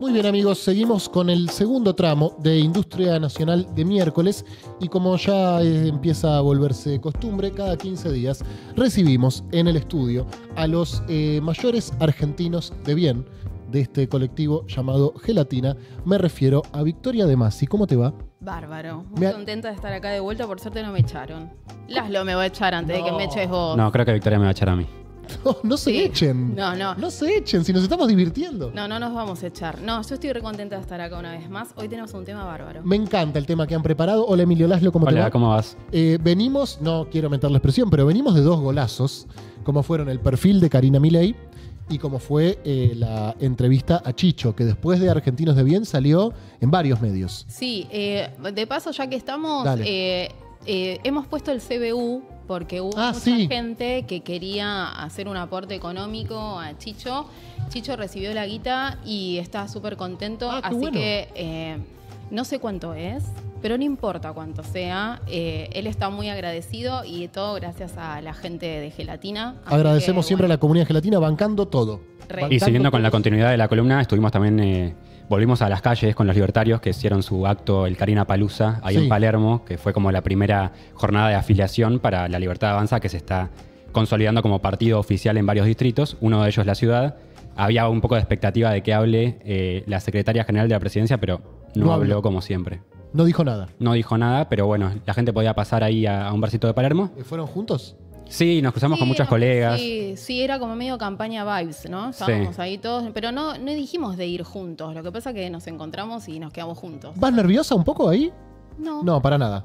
Muy bien amigos, seguimos con el segundo tramo de Industria Nacional de miércoles y como ya eh, empieza a volverse costumbre, cada 15 días recibimos en el estudio a los eh, mayores argentinos de bien de este colectivo llamado Gelatina. Me refiero a Victoria de Masi. ¿Cómo te va? Bárbaro. Muy contenta de estar acá de vuelta. Por suerte no me echaron. Laszlo me va a echar antes de que me eches vos. No, creo que Victoria me va a echar a mí. No, se echen. No, no. No se echen, si nos estamos divirtiendo. No, no nos vamos a echar. No, yo estoy recontenta de estar acá una vez más. Hoy tenemos un tema bárbaro. Me encanta el tema que han preparado. Hola Emilio Laszlo, ¿cómo Hola, ¿cómo vas? Eh, venimos, no quiero meter la expresión, pero venimos de dos golazos, como fueron el perfil de Karina Milei y como fue eh, la entrevista a Chicho, que después de Argentinos de Bien salió en varios medios. Sí, eh, de paso, ya que estamos, hemos puesto el CBU porque hubo ah, mucha gente que quería hacer un aporte económico a Chicho. Chicho recibió la guita y está súper contento, ah, así que eh, no sé cuánto es, pero no importa cuánto sea, eh, él está muy agradecido y todo gracias a la gente de Gelatina. Agradecemos siempre a la comunidad Gelatina bancando todo. y siguiendo con la continuidad de la columna, estuvimos también... Eh, volvimos a las calles con los libertarios que hicieron su acto el Karina Palusa ahí en Palermo, que fue como la primera jornada de afiliación para la Libertad Avanza que se está consolidando como partido oficial en varios distritos, uno de ellos la ciudad. Había un poco de expectativa de que hable eh, la secretaria general de la presidencia, pero no, habló como siempre. No dijo nada. No dijo nada, pero bueno, la gente podía pasar ahí a, un versito de Palermo. ¿Fueron juntos? Sí, nos cruzamos con muchas colegas. Sí, era como medio campaña vibes, ¿no? Estábamos ahí todos, pero no, no dijimos de ir juntos. Lo que pasa es que nos encontramos y nos quedamos juntos. ¿Vas nerviosa un poco ahí? No. No, para nada.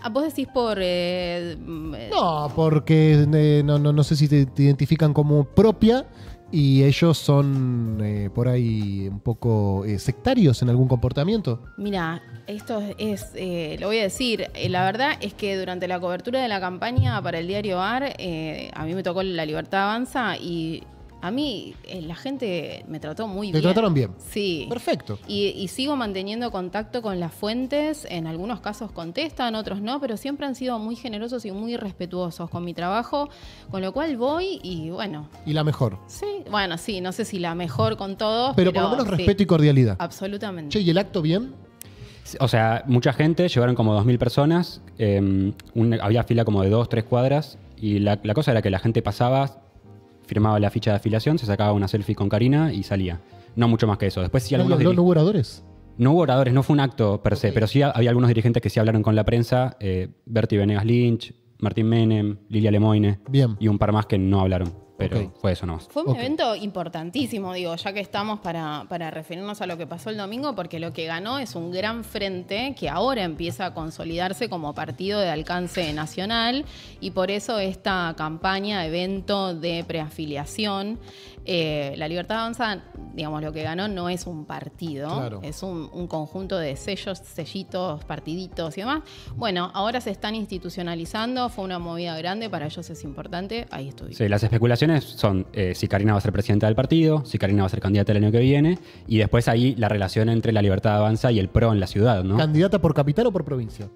Ah, ¿Vos decís por...? Eh, mm, eh, no, porque eh, no, no, sé si te identifican como propia y ellos son eh, por ahí un poco eh, sectarios en algún comportamiento. Mira, esto es, eh, lo voy a decir, la verdad es que durante la cobertura de la campaña para el diario AR, a mí me tocó La Libertad Avanza y a mí eh, la gente me trató muy bien. Te trataron bien. Sí. Perfecto. Y, sigo manteniendo contacto con las fuentes. En algunos casos contestan, otros no, pero siempre han sido muy generosos y muy respetuosos con mi trabajo, con lo cual voy y bueno. Y la mejor. Sí, bueno, sí, no sé si la mejor con todos. Pero, por lo menos respeto y cordialidad. Absolutamente. ¿y el acto bien? O sea, mucha gente, llevaron como 2.000 personas, em, había fila como de 2, 3 cuadras y la, la, cosa era que la gente pasaba, firmaba la ficha de afiliación, se sacaba una selfie con Karina y salía. No mucho más que eso. Después sí algunos. ¿No, no, no hubo oradores? No hubo oradores, no fue un acto per se, pero sí había algunos dirigentes que sí hablaron con la prensa, Bertie eh, Berti Venegas Lynch, Martín Menem, Lilia Lemoine y un par más que no hablaron pero fue eso nomás. Fue un evento importantísimo, digo, ya que estamos para, para, referirnos a lo que pasó el domingo, porque lo que ganó es un gran frente que ahora empieza a consolidarse como partido de alcance nacional y por eso esta campaña, evento de preafiliación. Eh, la Libertad Avanza, digamos, lo que ganó no es un partido, es un, conjunto de sellos, sellitos, partiditos y demás. Bueno, ahora se están institucionalizando, fue una movida grande, para ellos es importante, ahí estoy. Sí, las especulaciones son eh, si Karina va a ser presidenta del partido, si Karina va a ser candidata el año que viene, y después ahí la relación entre la libertad de avanza y el PRO en la ciudad, ¿no? ¿Candidata por capital o por provincia?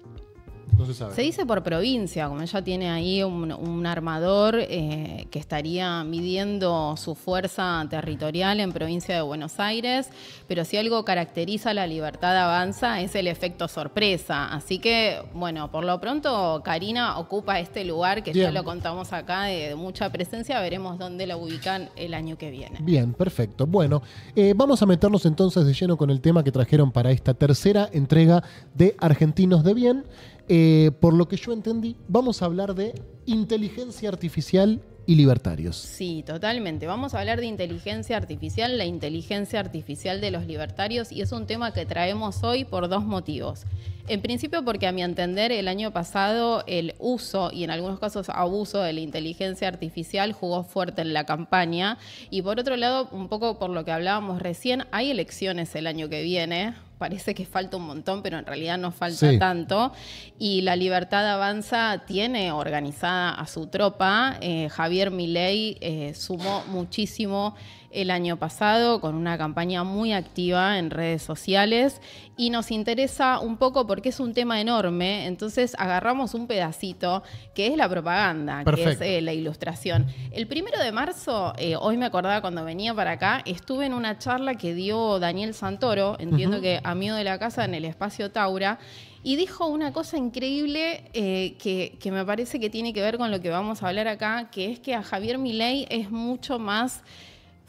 se dice por provincia, como ella tiene ahí un, armador eh, que estaría midiendo su fuerza territorial en provincia de Buenos Aires, pero si algo caracteriza la libertad avanza es el efecto sorpresa. Así que, bueno, por lo pronto Karina ocupa este lugar que ya lo contamos acá de, mucha presencia, veremos dónde la ubican el año que viene. Bien, perfecto. Bueno, eh, vamos a meternos entonces de lleno con el tema que trajeron para esta tercera entrega de Argentinos de Bien. Eh, por lo que yo entendí, vamos a hablar de inteligencia artificial y libertarios. Sí, totalmente. Vamos a hablar de inteligencia artificial, la inteligencia artificial de los libertarios, y es un tema que traemos hoy por dos motivos. En principio porque a mi entender el año pasado el uso y en algunos casos abuso de la inteligencia artificial jugó fuerte en la campaña y por otro lado, un poco por lo que hablábamos recién, hay elecciones el año que viene, parece que falta un montón, pero en realidad no falta tanto. Y la Libertad Avanza tiene organizada a su tropa. Eh, Javier Milei eh, sumó muchísimo el año pasado con una campaña muy activa en redes sociales y nos interesa un poco porque es un tema enorme, entonces agarramos un pedacito que es la propaganda, que es eh, la ilustración. El primero de marzo, eh, hoy me acordaba cuando venía para acá, estuve en una charla que dio Daniel Santoro, entiendo que amigo de la casa en el espacio Taura, y dijo una cosa increíble eh, que, que, me parece que tiene que ver con lo que vamos a hablar acá, que es que a Javier Milei es mucho más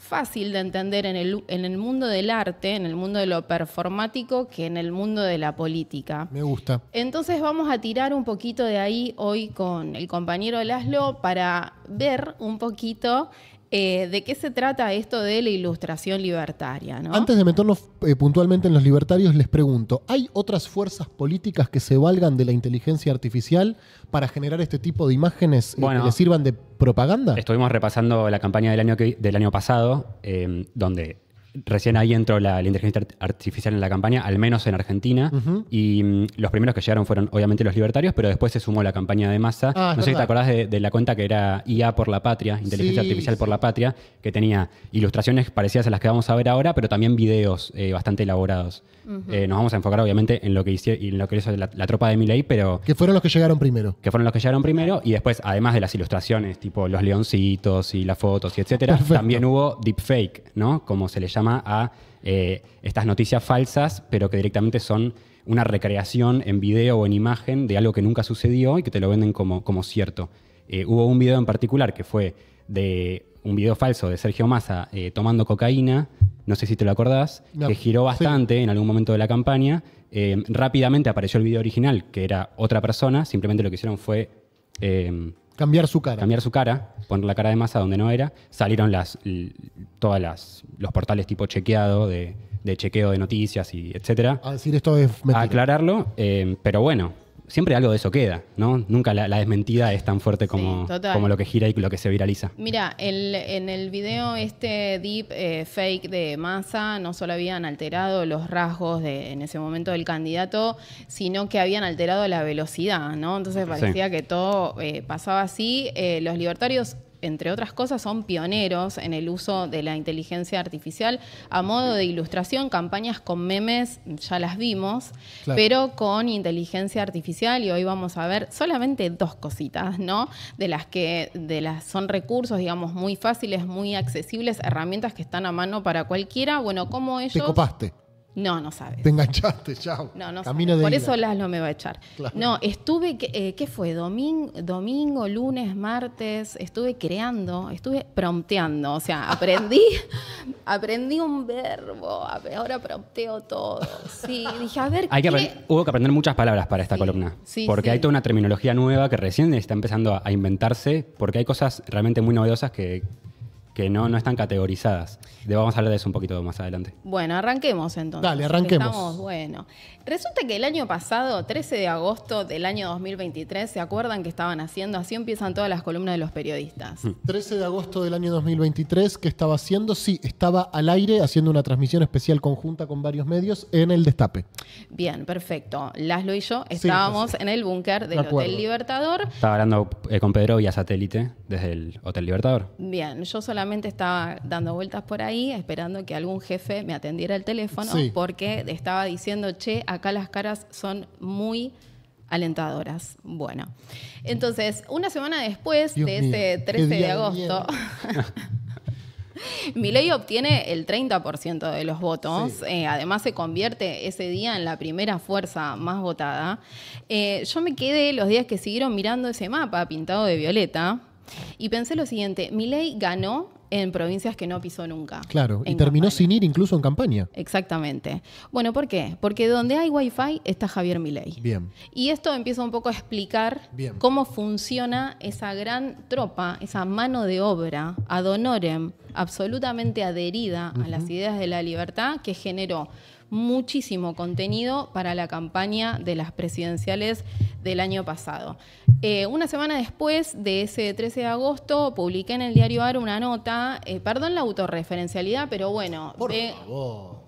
fácil de entender en el, en el mundo del arte, en el mundo de lo performático, que en el mundo de la política. Me gusta. Entonces vamos a tirar un poquito de ahí hoy con el compañero Laszlo para ver un poquito eh, de qué se trata esto de la ilustración libertaria. Antes de meternos eh, puntualmente en los libertarios, les pregunto, ¿hay otras fuerzas políticas que se valgan de la inteligencia artificial para generar este tipo de imágenes eh, que les sirvan de propaganda? Estuvimos repasando la campaña del año, del año pasado, donde Recién ahí entró la, inteligencia artificial en la campaña, al menos en Argentina, y mm, los primeros que llegaron fueron obviamente los libertarios, pero después se sumó la campaña de masa. Ah, no sé si te acordás de, la cuenta que era IA por la patria, inteligencia artificial por la patria, que tenía ilustraciones parecidas a las que vamos a ver ahora, pero también videos eh, bastante elaborados. Eh, nos vamos a enfocar obviamente en lo que hizo, lo que hizo la, tropa de Miley, pero... Que fueron los que llegaron primero. Que fueron los que llegaron primero, y después, además de las ilustraciones, tipo los leoncitos y las fotos y etcétera, también hubo deepfake, ¿no? Como se le llama a eh, estas noticias falsas, pero que directamente son una recreación en video o en imagen de algo que nunca sucedió y que te lo venden como, como cierto. Eh, hubo un video en particular que fue de un video falso de Sergio Massa eh, tomando cocaína, no sé si te lo acordás, que giró bastante en algún momento de la campaña. rápidamente apareció el video original, que era otra persona, simplemente lo que hicieron fue Cambiar su cara. Cambiar su cara, poner la cara de masa donde no era. Salieron las, todas las, los portales tipo chequeado de, de chequeo de noticias y etcétera. A decir esto es A aclararlo, eh, pero bueno, siempre algo de eso queda, ¿no? Nunca la, desmentida es tan fuerte como, como lo que gira y lo que se viraliza. Mira, en el video este deep eh, fake de Massa no solo habían alterado los rasgos de, en ese momento del candidato, sino que habían alterado la velocidad, ¿no? Entonces parecía que todo eh, pasaba así. Eh, los libertarios entre otras cosas, son pioneros en el uso de la inteligencia artificial a modo de ilustración, campañas con memes, ya las vimos, pero con inteligencia artificial y hoy vamos a ver solamente dos cositas, ¿no? De las que de las son recursos, digamos, muy fáciles, muy accesibles, herramientas que están a mano para cualquiera. Bueno, como ellos... Te copaste. No, no sabes. Te enganchaste, chao. No, no Camino Por eso Laszlo me va a echar. No, estuve, que eh, ¿qué fue? Domingo, domingo, lunes, martes, estuve creando, estuve prompteando. O sea, aprendí, aprendí un verbo, ahora prompteo todo. Sí, dije, a ver hay que Hubo que aprender muchas palabras para esta columna. porque hay toda una terminología nueva que recién está empezando a inventarse, porque hay cosas realmente muy novedosas que, que no, no están categorizadas. vamos a hablar de eso un poquito más adelante. Bueno, arranquemos entonces. Dale, arranquemos. Estamos, bueno. Resulta que el año pasado, 13 de agosto del año 2023, ¿se acuerdan que estaban haciendo? Así empiezan todas las columnas de los periodistas. 13 hmm. de agosto del año 2023, ¿qué estaba haciendo? Sí, estaba al aire haciendo una transmisión especial conjunta con varios medios en el Destape. Bien, perfecto. Laszlo y yo estábamos en el búnker del Hotel Libertador. Estaba hablando eh, con Pedro vía satélite desde el Hotel Libertador. Bien, yo solamente estaba dando vueltas por ahí, esperando que algún jefe me atendiera el teléfono, porque estaba diciendo, che, acá las caras son muy alentadoras. Bueno, entonces, una semana después de ese 13 de agosto, ley obtiene el 30% de los votos, eh, además se convierte ese día en la primera fuerza más votada. Eh, yo me quedé los días que siguieron mirando ese mapa pintado de violeta y pensé lo siguiente, Milei ganó en provincias que no pisó nunca. Claro, y terminó sin ir incluso en campaña. Exactamente. Bueno, ¿por qué? Porque donde hay wifi está Javier Milei. Bien. Y esto empieza un poco a explicar cómo funciona esa gran tropa, esa mano de obra ad honorem, absolutamente adherida a las ideas de la libertad que generó muchísimo contenido para la campaña de las presidenciales del año pasado. Eh, una semana después de ese 13 de agosto, publiqué en el diario AR una nota, eh, perdón la autorreferencialidad, pero bueno, Por favor.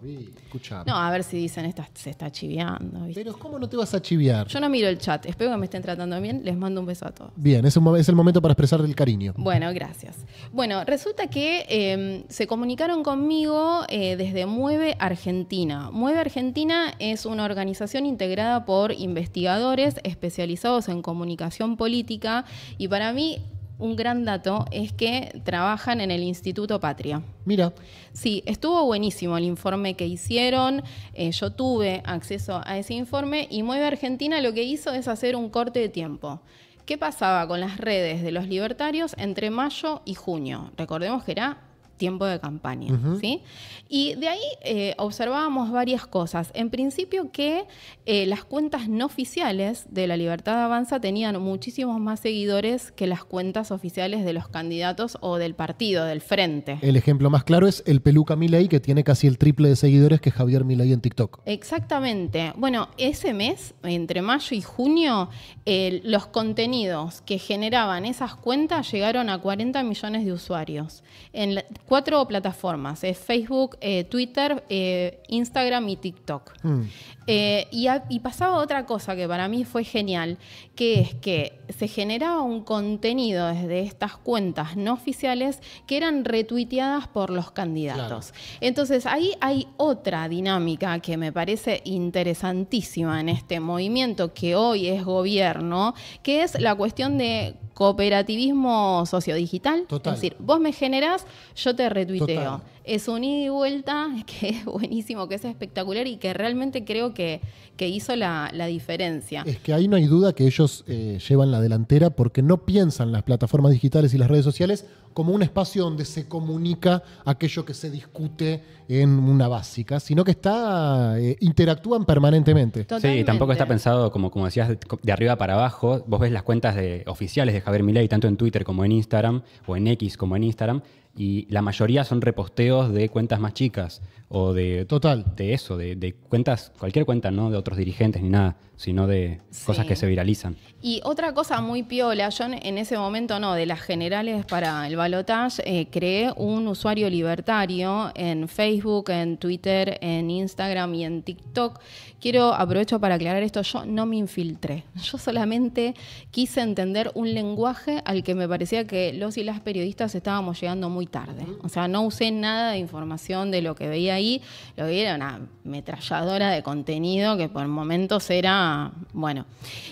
No, a ver si dicen, esta, se está chiviando. Pero ¿cómo no te vas a chiviar? Yo no miro el chat, espero que me estén tratando bien, les mando un beso a todos. Bien, es, un, es el momento para expresar el cariño. Bueno, gracias. Bueno, resulta que em, se comunicaron conmigo eh, desde Mueve Argentina. Mueve Argentina es una organización integrada por investigadores especializados en comunicación política y para mí un gran dato es que trabajan en el Instituto Patria. Mira. Sí, estuvo buenísimo el informe que hicieron. Eh, yo tuve acceso a ese informe y Mueve Argentina lo que hizo es hacer un corte de tiempo. ¿Qué pasaba con las redes de los libertarios entre mayo y junio? Recordemos que era tiempo de campaña. ¿sí? Y de ahí eh, observábamos varias cosas. En principio que eh, las cuentas no oficiales de la Libertad Avanza tenían muchísimos más seguidores que las cuentas oficiales de los candidatos o del partido, del frente. El ejemplo más claro es el peluca Milei, que tiene casi el triple de seguidores que Javier Milei en TikTok. Exactamente. Bueno, ese mes, entre mayo y junio, los contenidos que generaban esas cuentas llegaron a 40 millones de usuarios. En cuatro plataformas, es Facebook, eh, Twitter, eh, Instagram y TikTok. Mm. Eh, y, pasaba otra cosa que para mí fue genial, que es que se generaba un contenido desde estas cuentas no oficiales que eran retuiteadas por los candidatos. Entonces ahí hay otra dinámica que me parece interesantísima en este movimiento que hoy es gobierno, que es la cuestión de cooperativismo sociodigital. Es decir, vos me generás, yo te retuiteo es un ida y vuelta que es buenísimo, que es espectacular y que realmente creo que, que hizo la, diferencia. Es que ahí no hay duda que ellos eh, llevan la delantera porque no piensan las plataformas digitales y las redes sociales como un espacio donde se comunica aquello que se discute en una básica, sino que está eh, interactúan permanentemente. Sí, tampoco está pensado, como, como decías, de arriba para abajo. Vos ves las cuentas oficiales de Javier Milei, tanto en Twitter como en Instagram, o en X como en Instagram, y la mayoría son reposteos de cuentas más chicas o de total de eso de, cuentas cualquier cuenta no de otros dirigentes ni nada sino de cosas que se viralizan y otra cosa muy piola yo en ese momento no de las generales para el balotage eh, creé un usuario libertario en Facebook en Twitter en Instagram y en TikTok quiero aprovecho para aclarar esto yo no me infiltré yo solamente quise entender un lenguaje al que me parecía que los y las periodistas estábamos llegando muy tarde. O sea, no usé nada de información de lo que veía ahí. Lo que era una metralladora de contenido que por momentos era, bueno.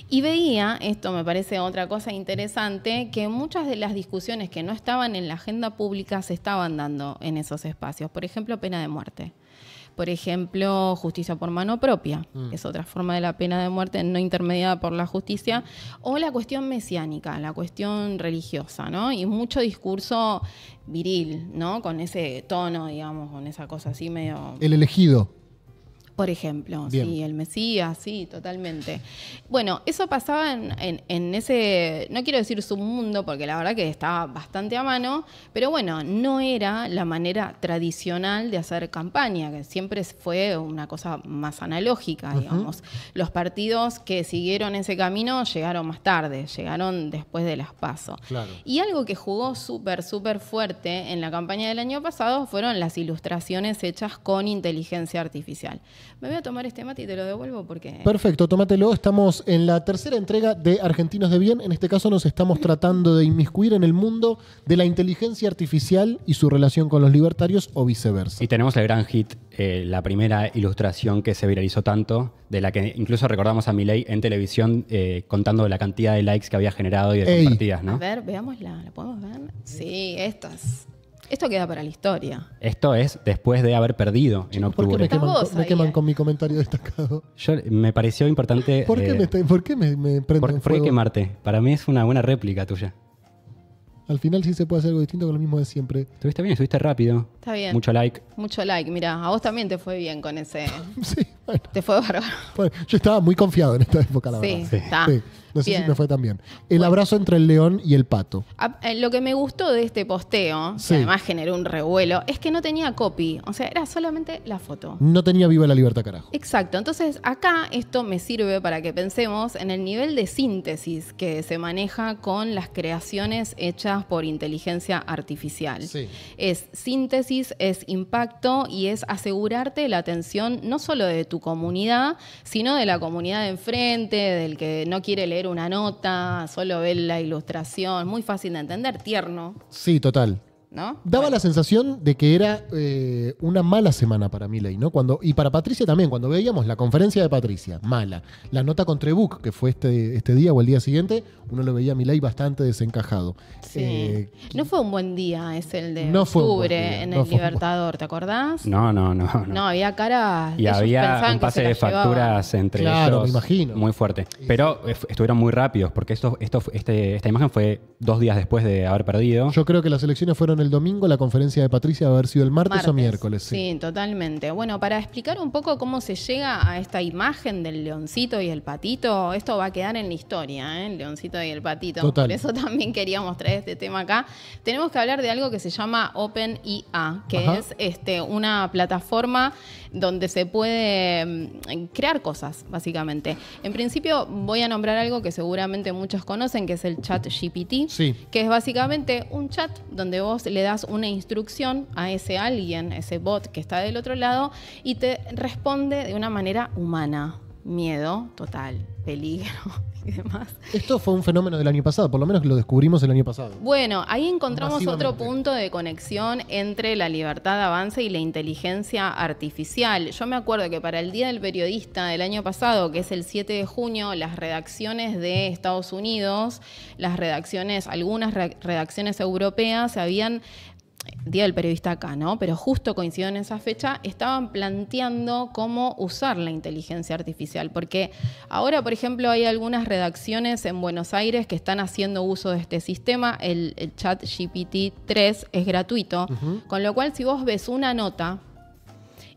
Y veía, esto me parece otra cosa interesante, que muchas de las discusiones que no estaban en la agenda pública se estaban dando en esos espacios. Por ejemplo, pena de muerte. Por ejemplo, justicia por mano propia, que es mm. otra forma de la pena de muerte no intermediada por la justicia, o la cuestión mesiánica, la cuestión religiosa, ¿no? Y mucho discurso viril, ¿no? Con ese tono, digamos, con esa cosa así medio... El elegido. Por ejemplo, sí, el Mesías, sí, totalmente. Bueno, eso pasaba en, ese, no quiero decir submundo, porque la verdad que estaba bastante a mano, pero bueno, no era la manera tradicional de hacer campaña, que siempre fue una cosa más analógica, digamos. Los partidos que siguieron ese camino llegaron más tarde, llegaron después de las PASO. Y algo que jugó súper, súper fuerte en la campaña del año pasado fueron las ilustraciones hechas con inteligencia artificial me voy a tomar este mate y te lo devuelvo porque... Perfecto, tómatelo. Estamos en la tercera entrega de Argentinos de Bien. En este caso nos estamos tratando de inmiscuir en el mundo de la inteligencia artificial y su relación con los libertarios o viceversa. Y tenemos el gran hit, eh, la primera ilustración que se viralizó tanto, de la que incluso recordamos a Milei en televisión eh, contando la cantidad de likes que había generado y de compartidas, ¿no? A ver, veámosla. ¿La podemos ver? Sí, estas. Esto queda para la historia. Esto es después de haber perdido en octubre. ¿Por me queman, con, mi eh. comentario destacado? me pareció importante. ¿Por qué eh, me, por qué me, por, quemarte? Para mí es una buena réplica tuya. Al final sí se puede hacer algo distinto con lo mismo de siempre. Estuviste bien, estuviste rápido. Está bien. Mucho like. Mucho like, mira, a vos también te fue bien con ese. sí, bueno. Te fue bárbaro. yo estaba muy confiado en esta época, la verdad. Sí, está. No sé me fue tan El abrazo entre el león y el pato. Eh, lo que me gustó de este posteo, que además generó un revuelo, es que no tenía copy. O sea, era solamente la foto. No tenía viva la libertad, carajo. Exacto. Entonces, acá esto me sirve para que pensemos en el nivel de síntesis que se maneja con las creaciones hechas por inteligencia artificial. Es síntesis, es impacto y es asegurarte la atención no solo de tu comunidad, sino de la comunidad de enfrente, del que no quiere leer una nota, solo ver la ilustración, muy fácil de entender, tierno. Sí, total. Daba la sensación de que era eh, una mala semana para Milley ¿no? Cuando, y para Patricia también, cuando veíamos la conferencia de Patricia, mala, la nota con Trebuch, que fue este, este día o el día siguiente, uno lo veía a Milei bastante desencajado. Eh, no fue un buen día, es el de octubre en el Libertador, ¿te acordás? No, no, no. No, había cara Y había un pase de facturas entre claro, ellos. Me imagino. Muy fuerte. Pero eh, estuvieron muy rápidos, porque esto, esto, este, esta imagen fue dos días después de haber perdido. Yo creo que las elecciones fueron el domingo, la conferencia de Patricia va a haber sido el martes, o miércoles. Sí. totalmente. Bueno, para explicar un poco cómo se llega a esta imagen del leoncito y el patito, esto va a quedar en la historia, ¿eh? el leoncito y el patito. Total. Por eso también queríamos traer este tema acá. Tenemos que hablar de algo que se llama OpenIA, que es este, una plataforma donde se puede mm, crear cosas, básicamente. En principio voy a nombrar algo que seguramente muchos conocen, que es el chat GPT, que es básicamente un chat donde vos le das una instrucción a ese alguien, ese bot que está del otro lado, y te responde de una manera humana. Miedo total, peligro, Esto fue un fenómeno del año pasado, por lo menos lo descubrimos el año pasado. Bueno, ahí encontramos otro punto de conexión entre la libertad de avance y la inteligencia artificial. Yo me acuerdo que para el Día del Periodista del año pasado, que es el 7 de junio, las redacciones de Estados Unidos, las redacciones, algunas redacciones europeas se habían Día del Periodista acá, ¿no? Pero justo coincidió en esa fecha, estaban planteando cómo usar la inteligencia artificial, porque ahora, por ejemplo, hay algunas redacciones en Buenos Aires que están haciendo uso de este sistema, el, chat GPT-3 es gratuito, con lo cual si vos ves una nota,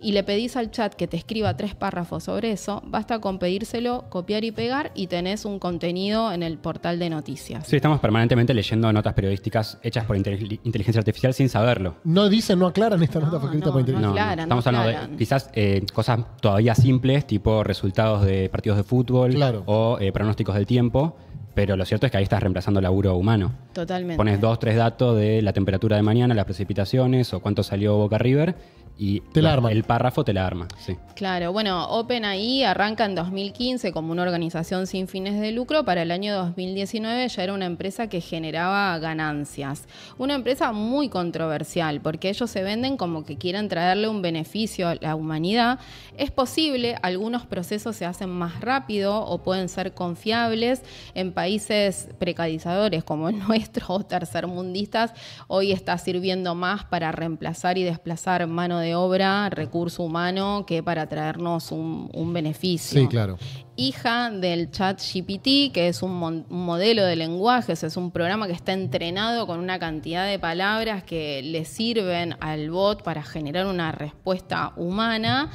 y le pedís al chat que te escriba tres párrafos sobre eso, basta con pedírselo, copiar y pegar y tenés un contenido en el portal de noticias. Sí, estamos permanentemente leyendo notas periodísticas hechas por inteligencia artificial sin saberlo. No dicen, no aclaran esta nota no, por inteligencia artificial. No, estamos hablando de quizás eh, cosas todavía simples, tipo resultados de partidos de fútbol o eh, pronósticos del tiempo pero lo cierto es que ahí estás reemplazando laburo humano. Totalmente. Pones dos, tres datos de la temperatura de mañana, las precipitaciones o cuánto salió Boca River y te arma. el párrafo te la arma. Sí. Claro, bueno, OpenAI arranca en 2015 como una organización sin fines de lucro. Para el año 2019 ya era una empresa que generaba ganancias. Una empresa muy controversial porque ellos se venden como que quieren traerle un beneficio a la humanidad. Es posible, algunos procesos se hacen más rápido o pueden ser confiables en países precarizadores como el nuestro o tercermundistas hoy está sirviendo más para reemplazar y desplazar mano de obra, recurso humano, que para traernos un, beneficio. Sí, claro hija del chat GPT, que es un, modelo de lenguajes, es un programa que está entrenado con una cantidad de palabras que le sirven al bot para generar una respuesta humana.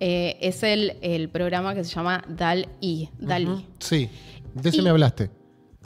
Eh, es el, programa que se llama DAL-I. Sí. De ese me hablaste.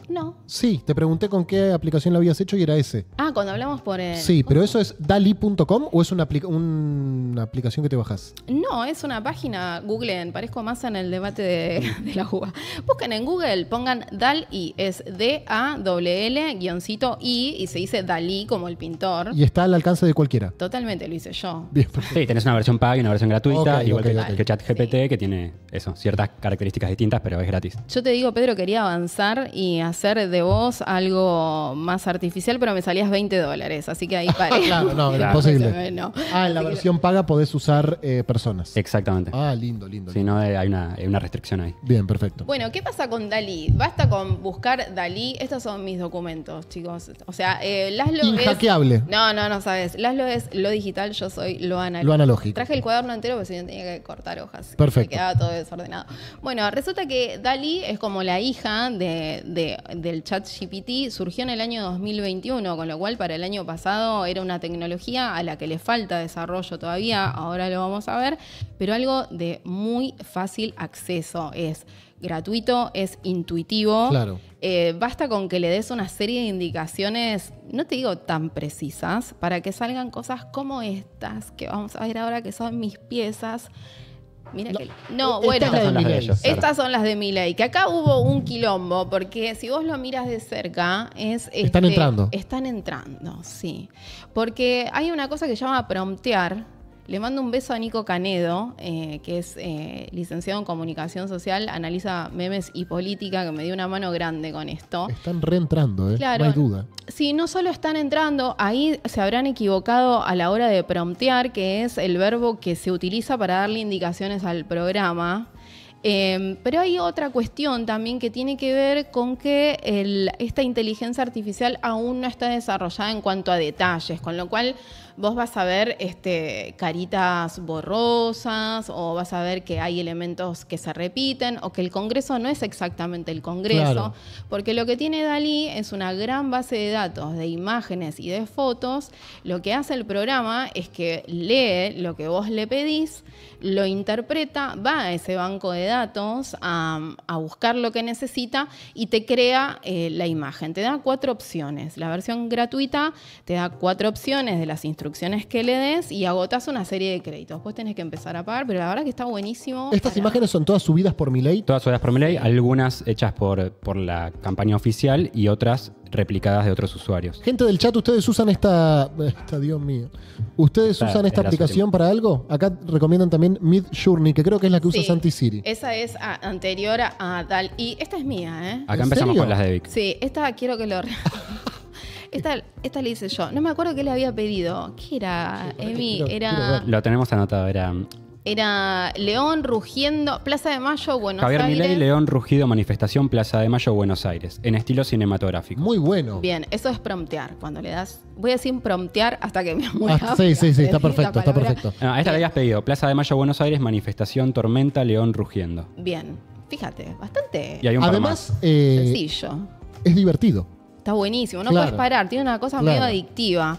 No. Sí, te pregunté con qué aplicación lo habías hecho y era ese. Ah, cuando hablamos por. El... Sí, pero eso es dali.com o es una, una aplicación que te bajas. No, es una página. googlen, parezco más en el debate de, la uva. Busquen en Google, pongan DALI, es D-A-L-L, guioncito I, y se dice Dalí como el pintor. Y está al alcance de cualquiera. Totalmente, lo hice yo. sí, tenés una versión paga y una versión gratuita, igual que, el que ChatGPT, que tiene eso, ciertas características distintas, pero es gratis. Yo te digo, Pedro, quería avanzar y hacer hacer de vos algo más artificial, pero me salías 20 dólares, así que ahí paré. Ah, en la versión paga podés usar eh, personas. Exactamente. Ah, lindo, lindo. Si no, eh, hay una, restricción ahí. Bien, perfecto. Bueno, ¿qué pasa con Dalí? Basta con buscar Dalí. Estos son mis documentos, chicos. O sea, eh, Laszlo Es... No, no, no sabes. Laszlo es lo digital, yo soy lo analógico. Lo analógico. Traje el cuaderno entero porque si no tenía que cortar hojas. Perfecto. Me quedaba todo desordenado. Bueno, resulta que Dalí es como la hija de del chat GPT surgió en el año 2021, con lo cual para el año pasado era una tecnología a la que le falta desarrollo todavía, ahora lo vamos a ver, pero algo de muy fácil acceso. Es gratuito, es intuitivo. Claro. Eh, basta con que le des una serie de indicaciones, no te digo tan precisas, para que salgan cosas como estas que vamos a ver ahora, que son mis piezas. Mira no, no bueno, estas son las de, ellos, estas son las de que acá hubo un quilombo, porque si vos lo miras de cerca, es... están este, entrando. Están entrando, sí. Porque hay una cosa que se llama promptear, le mando un beso a Nico Canedo, eh, que es eh, licenciado en comunicación social, analiza memes y política, que me dio una mano grande con esto. Están reentrando, ¿eh? no hay duda. Sí, no solo están entrando, ahí se habrán equivocado a la hora de promptear, que es el verbo que se utiliza para darle indicaciones al programa. Em, pero hay otra cuestión también que tiene que ver con que esta inteligencia artificial aún no está desarrollada en cuanto a detalles, con lo cual vos vas a ver este, caritas borrosas o vas a ver que hay elementos que se repiten o que el Congreso no es exactamente el Congreso, porque lo que tiene Dalí es una gran base de datos, de imágenes y de fotos. Lo que hace el programa es que lee lo que vos le pedís, lo interpreta, va a ese banco de datos a, buscar lo que necesita y te crea eh, la imagen. Te da cuatro opciones. La versión gratuita te da cuatro opciones de las instrucciones instrucciones que le des y agotas una serie de créditos. Después tenés que empezar a pagar, pero la verdad que está buenísimo. ¿Estas imágenes son todas subidas por mi ley? Todas subidas por mi ley, algunas hechas por, por la campaña oficial y otras replicadas de otros usuarios. Gente del chat, ¿ustedes usan esta. esta Dios mío. ¿Ustedes usan esta aplicación para algo? Acá recomiendan también Mid Journey, que creo que es la que usa Santi Siri. Esa es anterior a, Dal. Y esta es mía, ¿eh? Acá empezamos con las de Vic. Sí, esta quiero que lo. Esta, esta le hice yo. No me acuerdo qué le había pedido. ¿Qué era, Emi? lo tenemos anotado, era. Um, era León rugiendo, Plaza de Mayo, Buenos Aires. Javier Milei, León rugido, manifestación Plaza de Mayo, Buenos Aires, en estilo cinematográfico. Muy bueno. Bien, eso es promptear. Cuando le das, voy a decir promptear hasta que me muera. Ah, sí, sí, sí, está perfecto, está perfecto. esta le habías pedido, Plaza de Mayo, Buenos Aires, manifestación tormenta, León rugiendo. Bien, fíjate, bastante. Y hay un Además, eh, sencillo. Es divertido. Está buenísimo, no puedes parar, tiene una cosa medio adictiva.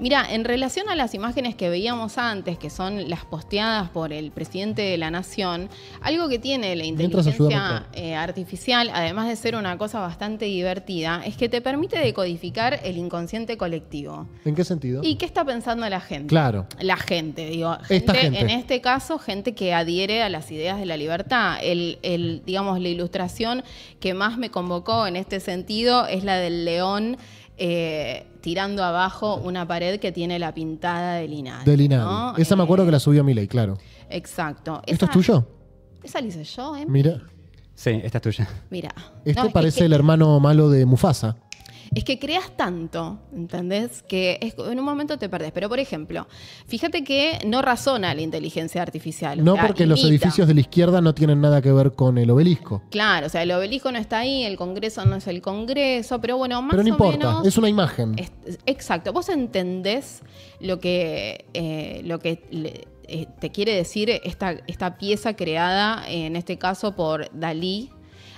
Mira, en relación a las imágenes que veíamos antes, que son las posteadas por el presidente de la Nación, algo que tiene la inteligencia eh, artificial, además de ser una cosa bastante divertida, es que te permite decodificar el inconsciente colectivo. ¿En qué sentido? ¿Y qué está pensando la gente? Claro. La gente, digo. En este caso, gente que adhiere a las ideas de la libertad. El, el, digamos, la ilustración que más me convocó en este sentido es la del león eh, tirando abajo una pared que tiene la pintada de Inari De Esa me acuerdo que la subió Miley, claro. Exacto. ¿Esto es tuyo? Esa la hice yo, ¿eh? Mira. Sí, esta es tuya. Mira. Este parece el hermano malo de Mufasa es que creas tanto, ¿entendés? Que en un momento te perdés. Pero, por ejemplo, fíjate que no razona la inteligencia artificial. No porque los edificios de la izquierda no tienen nada que ver con el obelisco. Claro, o sea, el obelisco no está ahí, el Congreso no es el Congreso, pero bueno, más o menos... pero no importa, es una imagen. exacto, vos entendés lo que, eh, lo que eh, te quiere decir esta, esta pieza creada, en este caso por Dalí,